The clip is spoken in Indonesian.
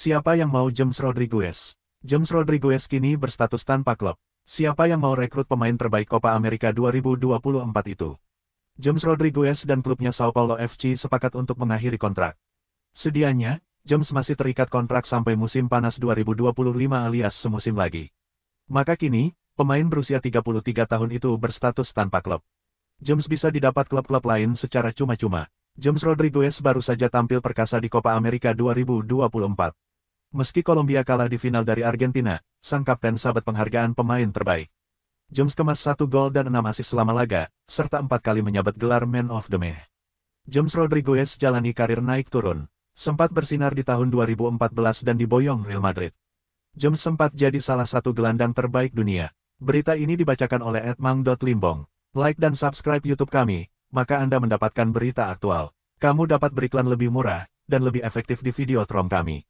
Siapa yang mau James Rodriguez? James Rodriguez kini berstatus tanpa klub. Siapa yang mau rekrut pemain terbaik Copa America 2024 itu? James Rodriguez dan klubnya Sao Paulo FC sepakat untuk mengakhiri kontrak. Sedianya, James masih terikat kontrak sampai musim panas 2025 alias semusim lagi. Maka kini, pemain berusia 33 tahun itu berstatus tanpa klub. James bisa didapat klub-klub lain secara cuma-cuma. James Rodriguez baru saja tampil perkasa di Copa America 2024. Meski Kolombia kalah di final dari Argentina, sang kapten sahabat penghargaan pemain terbaik. James kemas satu gol dan enam asis selama laga, serta empat kali menyabet gelar Man of the Match. James Rodriguez jalani karir naik turun, sempat bersinar di tahun 2014 dan diboyong Real Madrid. James sempat jadi salah satu gelandang terbaik dunia. Berita ini dibacakan oleh Limbong. Like dan subscribe YouTube kami, maka Anda mendapatkan berita aktual. Kamu dapat beriklan lebih murah, dan lebih efektif di video trom kami.